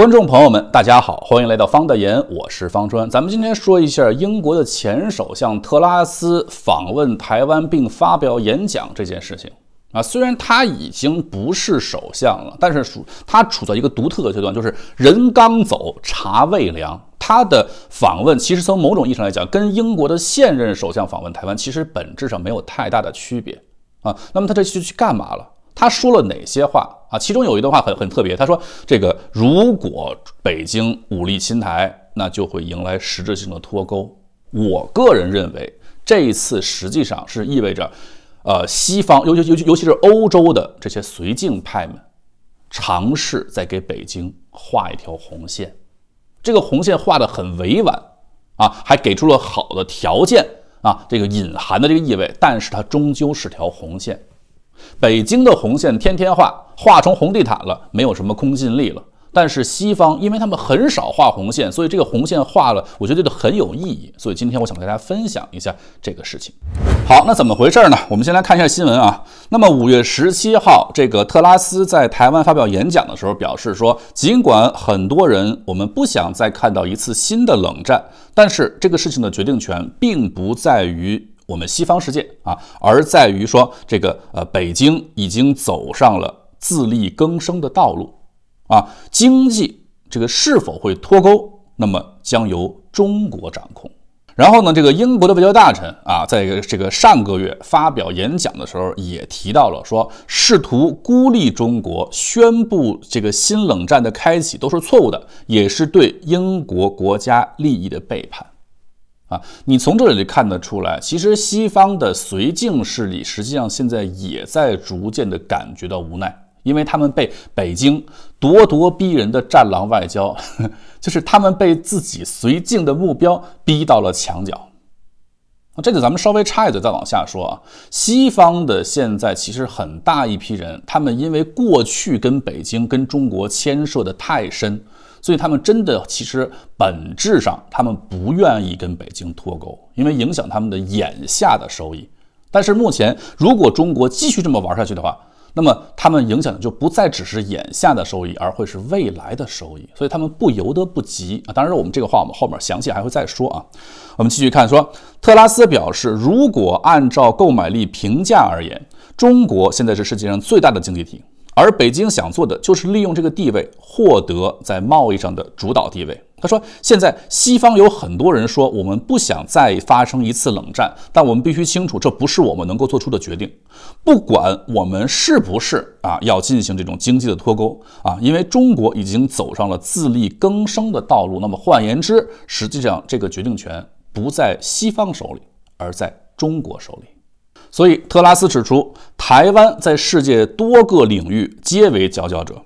观众朋友们，大家好，欢迎来到方大言，我是方川。咱们今天说一下英国的前首相特拉斯访问台湾并发表演讲这件事情啊。虽然他已经不是首相了，但是属他处在一个独特的阶段，就是人刚走茶未凉。他的访问其实从某种意义上来讲，跟英国的现任首相访问台湾其实本质上没有太大的区别啊。那么他这次去干嘛了？他说了哪些话？啊，其中有一段话很很特别，他说：“这个如果北京武力侵台，那就会迎来实质性的脱钩。”我个人认为，这一次实际上是意味着，呃，西方尤尤尤尤其是欧洲的这些绥靖派们，尝试在给北京画一条红线。这个红线画的很委婉啊，还给出了好的条件啊，这个隐含的这个意味，但是它终究是条红线。北京的红线天天画，画成红地毯了，没有什么空心力了。但是西方，因为他们很少画红线，所以这个红线画了，我觉得很有意义。所以今天我想跟大家分享一下这个事情。好，那怎么回事呢？我们先来看一下新闻啊。那么五月十七号，这个特拉斯在台湾发表演讲的时候表示说，尽管很多人我们不想再看到一次新的冷战，但是这个事情的决定权并不在于。我们西方世界啊，而在于说这个呃，北京已经走上了自力更生的道路啊，经济这个是否会脱钩，那么将由中国掌控。然后呢，这个英国的外交大臣啊，在这个上个月发表演讲的时候，也提到了说，试图孤立中国、宣布这个新冷战的开启都是错误的，也是对英国国家利益的背叛。啊，你从这里就看得出来，其实西方的绥靖势力实际上现在也在逐渐的感觉到无奈，因为他们被北京咄咄逼人的战狼外交，就是他们被自己绥靖的目标逼到了墙角。这就咱们稍微插一嘴，再往下说啊，西方的现在其实很大一批人，他们因为过去跟北京、跟中国牵涉的太深。所以他们真的，其实本质上，他们不愿意跟北京脱钩，因为影响他们的眼下的收益。但是目前，如果中国继续这么玩下去的话，那么他们影响的就不再只是眼下的收益，而会是未来的收益。所以他们不由得不急啊！当然，我们这个话我们后面详细还会再说啊。我们继续看，说特拉斯表示，如果按照购买力评价而言，中国现在是世界上最大的经济体。而北京想做的就是利用这个地位，获得在贸易上的主导地位。他说：“现在西方有很多人说我们不想再发生一次冷战，但我们必须清楚，这不是我们能够做出的决定。不管我们是不是啊，要进行这种经济的脱钩啊，因为中国已经走上了自力更生的道路。那么换言之，实际上这个决定权不在西方手里，而在中国手里。”所以，特拉斯指出，台湾在世界多个领域皆为佼佼者。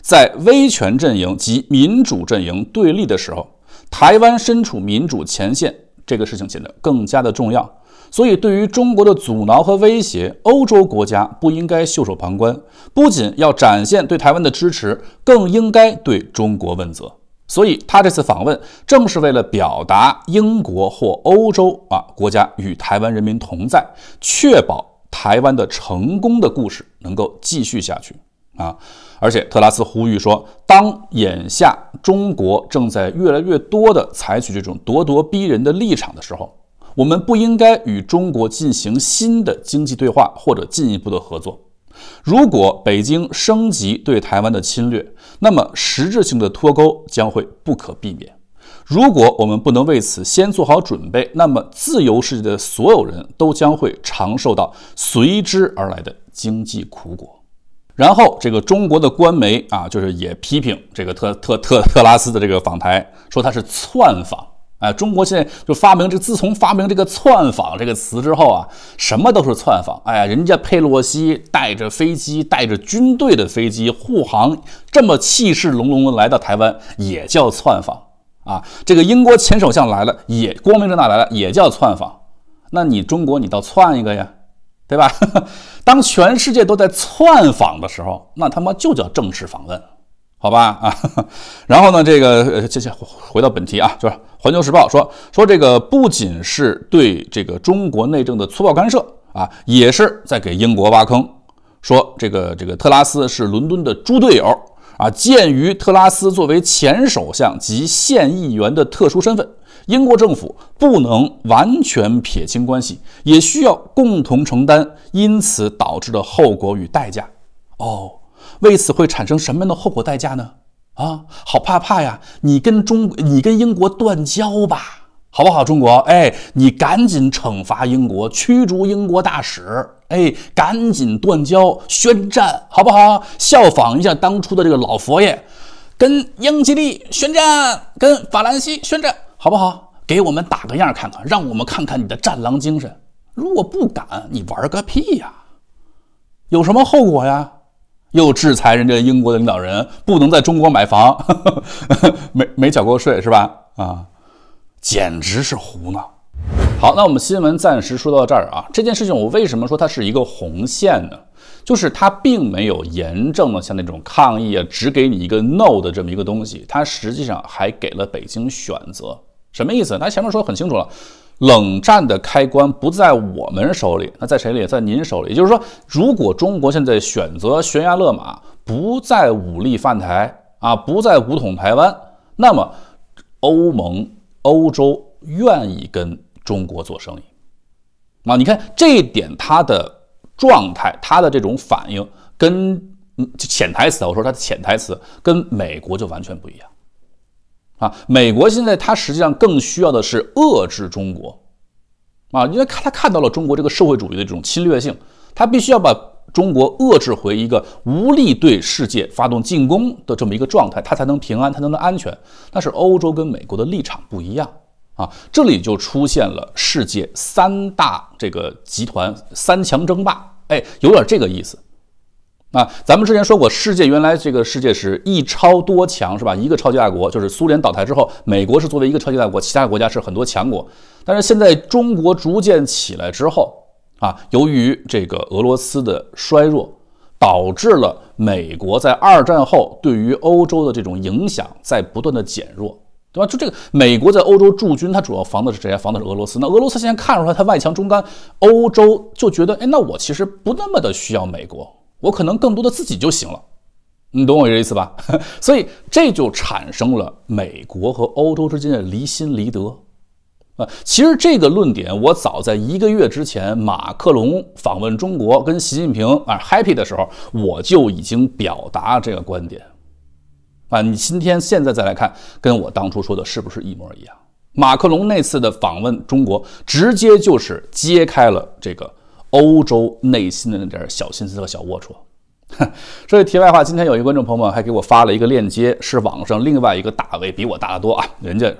在威权阵营及民主阵营对立的时候，台湾身处民主前线，这个事情显得更加的重要。所以，对于中国的阻挠和威胁，欧洲国家不应该袖手旁观。不仅要展现对台湾的支持，更应该对中国问责。所以他这次访问正是为了表达英国或欧洲啊国家与台湾人民同在，确保台湾的成功的故事能够继续下去啊！而且特拉斯呼吁说，当眼下中国正在越来越多地采取这种咄咄逼人的立场的时候，我们不应该与中国进行新的经济对话或者进一步的合作。如果北京升级对台湾的侵略，那么实质性的脱钩将会不可避免。如果我们不能为此先做好准备，那么自由世界的所有人都将会尝受到随之而来的经济苦果。然后，这个中国的官媒啊，就是也批评这个特特特特拉斯的这个访台，说他是窜访。哎，中国现在就发明这，自从发明这个“窜访”这个词之后啊，什么都是窜访。哎呀，人家佩洛西带着飞机、带着军队的飞机护航，这么气势隆隆的来到台湾，也叫窜访啊。这个英国前首相来了，也光明正大来了，也叫窜访。那你中国，你倒窜一个呀，对吧？当全世界都在窜访的时候，那他妈就叫正式访问。好吧啊，然后呢？这个呃，这先回到本题啊，就是《环球时报》说说这个不仅是对这个中国内政的粗暴干涉啊，也是在给英国挖坑。说这个这个特拉斯是伦敦的猪队友啊。鉴于特拉斯作为前首相及现议员的特殊身份，英国政府不能完全撇清关系，也需要共同承担因此导致的后果与代价。哦。为此会产生什么样的后果代价呢？啊，好怕怕呀！你跟中，你跟英国断交吧，好不好？中国，哎，你赶紧惩罚英国，驱逐英国大使，哎，赶紧断交，宣战，好不好？效仿一下当初的这个老佛爷，跟英吉利宣战，跟法兰西宣战，好不好？给我们打个样看看，让我们看看你的战狼精神。如果不敢，你玩个屁呀！有什么后果呀？又制裁人家英国的领导人，不能在中国买房，没没缴过税是吧？啊，简直是胡闹！好，那我们新闻暂时说到这儿啊。这件事情我为什么说它是一个红线呢？就是它并没有严正的像那种抗议，啊，只给你一个 no 的这么一个东西，它实际上还给了北京选择。什么意思？它前面说的很清楚了。冷战的开关不在我们手里，那在谁里？在您手里。也就是说，如果中国现在选择悬崖勒马，不在武力犯台啊，不在武统台湾，那么欧盟、欧洲愿意跟中国做生意啊？你看这一点，它的状态、它的这种反应，跟潜台词，我说它的潜台词跟美国就完全不一样。啊，美国现在它实际上更需要的是遏制中国，啊，因为他看到了中国这个社会主义的这种侵略性，他必须要把中国遏制回一个无力对世界发动进攻的这么一个状态，他才能平安，他才能安全。但是欧洲跟美国的立场不一样啊，这里就出现了世界三大这个集团三强争霸，哎，有点这个意思。啊，咱们之前说过，世界原来这个世界是一超多强，是吧？一个超级大国就是苏联倒台之后，美国是作为一个超级大国，其他国家是很多强国。但是现在中国逐渐起来之后，啊，由于这个俄罗斯的衰弱，导致了美国在二战后对于欧洲的这种影响在不断的减弱，对吧？就这个美国在欧洲驻军，它主要防的是谁啊？防的是俄罗斯。那俄罗斯现在看出来，它外强中干，欧洲就觉得，哎，那我其实不那么的需要美国。我可能更多的自己就行了，你懂我这意思吧？所以这就产生了美国和欧洲之间的离心离德。啊，其实这个论点我早在一个月之前，马克龙访问中国跟习近平啊 happy 的时候，我就已经表达这个观点。啊，你今天现在再来看，跟我当初说的是不是一模一样？马克龙那次的访问中国，直接就是揭开了这个。欧洲内心的那点小心思和小龌龊。说 句题外话，今天有一观众朋友们还给我发了一个链接，是网上另外一个大 V 比我大得多啊，人家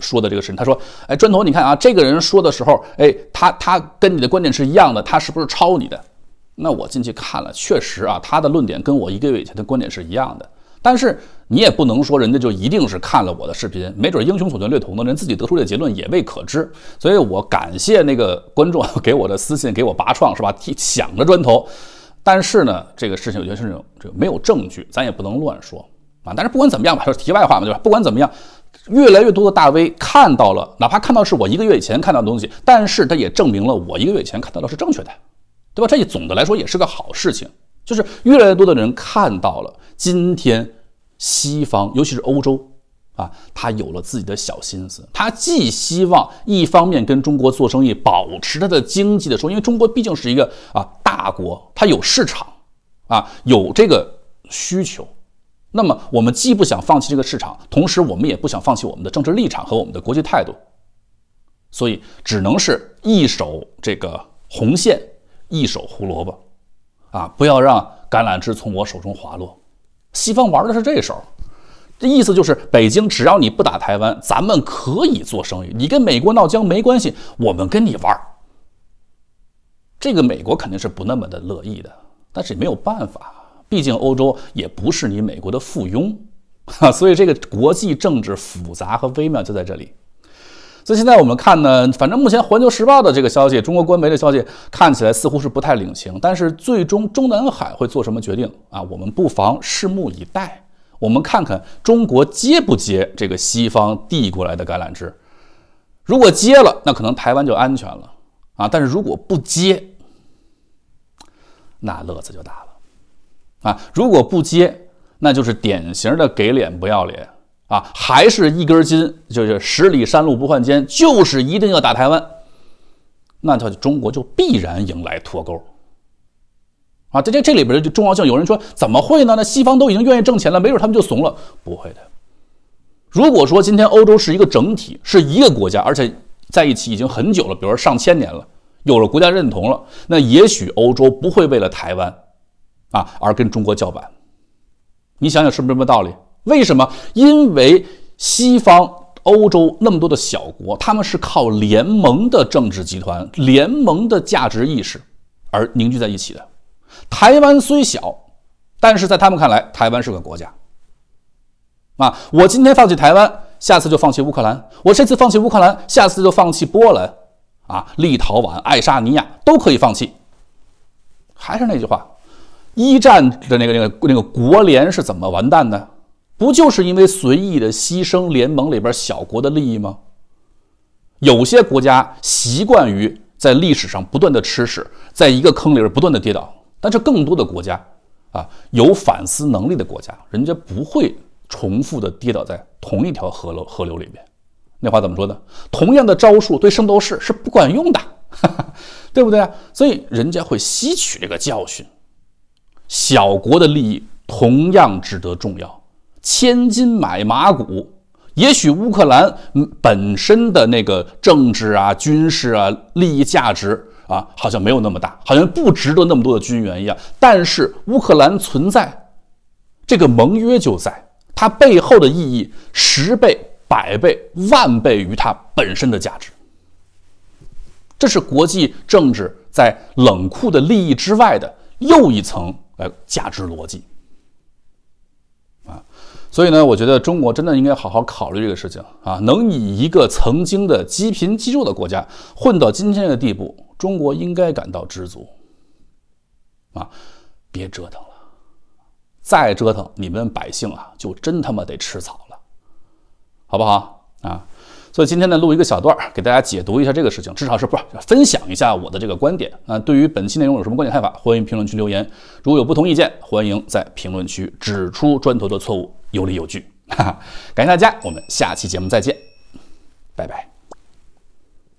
说的这个事，他说：“哎，砖头，你看啊，这个人说的时候，哎，他他跟你的观点是一样的，他是不是抄你的？”那我进去看了，确实啊，他的论点跟我一个月以前的观点是一样的，但是。你也不能说人家就一定是看了我的视频，没准英雄所见略同呢，人自己得出的结论也未可知。所以我感谢那个观众给我的私信，给我拔创是吧？提抢着砖头，但是呢，这个事情有些事情就没有证据，咱也不能乱说啊。但是不管怎么样吧，就是题外话嘛，对吧？不管怎么样，越来越多的大 V 看到了，哪怕看到是我一个月以前看到的东西，但是它也证明了我一个月以前看到的是正确的，对吧？这也总的来说也是个好事情，就是越来越多的人看到了今天。西方，尤其是欧洲，啊，他有了自己的小心思。他既希望一方面跟中国做生意，保持他的经济的时候，因为中国毕竟是一个啊大国，它有市场，啊，有这个需求。那么我们既不想放弃这个市场，同时我们也不想放弃我们的政治立场和我们的国际态度，所以只能是一手这个红线，一手胡萝卜，啊，不要让橄榄枝从我手中滑落。西方玩的是这手，这意思就是北京只要你不打台湾，咱们可以做生意。你跟美国闹僵没关系，我们跟你玩。这个美国肯定是不那么的乐意的，但是也没有办法，毕竟欧洲也不是你美国的附庸哈，所以这个国际政治复杂和微妙就在这里。所以现在我们看呢，反正目前《环球时报》的这个消息，中国官媒的消息看起来似乎是不太领情，但是最终中南海会做什么决定啊？我们不妨拭目以待。我们看看中国接不接这个西方递过来的橄榄枝。如果接了，那可能台湾就安全了啊；但是如果不接，那乐子就大了啊！如果不接，那就是典型的给脸不要脸。啊，还是一根筋，就是十里山路不换肩，就是一定要打台湾，那他中国就必然迎来脱钩。啊，这这这里边就重要性，有人说怎么会呢？那西方都已经愿意挣钱了，没准他们就怂了，不会的。如果说今天欧洲是一个整体，是一个国家，而且在一起已经很久了，比如说上千年了，有了国家认同了，那也许欧洲不会为了台湾，啊，而跟中国叫板。你想想是不是这么道理？为什么？因为西方欧洲那么多的小国，他们是靠联盟的政治集团、联盟的价值意识而凝聚在一起的。台湾虽小，但是在他们看来，台湾是个国家。啊，我今天放弃台湾，下次就放弃乌克兰；我这次放弃乌克兰，下次就放弃波兰、啊立陶宛、爱沙尼亚都可以放弃。还是那句话，一战的那个那个那个国联是怎么完蛋的？不就是因为随意的牺牲联盟里边小国的利益吗？有些国家习惯于在历史上不断的吃屎，在一个坑里边不断的跌倒。但是更多的国家啊，有反思能力的国家，人家不会重复的跌倒在同一条河流河流里面。那话怎么说的？同样的招数对圣斗士是不管用的，对不对？啊？所以人家会吸取这个教训。小国的利益同样值得重要。千金买马骨，也许乌克兰本身的那个政治啊、军事啊、利益价值啊，好像没有那么大，好像不值得那么多的军援一样。但是乌克兰存在，这个盟约就在它背后的意义，十倍、百倍、万倍于它本身的价值。这是国际政治在冷酷的利益之外的又一层呃价值逻辑。所以呢，我觉得中国真的应该好好考虑这个事情啊！能以一个曾经的积贫积弱的国家混到今天的地步，中国应该感到知足啊！别折腾了，再折腾你们百姓啊，就真他妈得吃草了，好不好啊？所以今天呢，录一个小段儿，给大家解读一下这个事情，至少是不分享一下我的这个观点。那对于本期内容有什么观点看法，欢迎评论区留言。如果有不同意见，欢迎在评论区指出砖头的错误。有理有据，哈哈，感谢大家，我们下期节目再见，拜拜。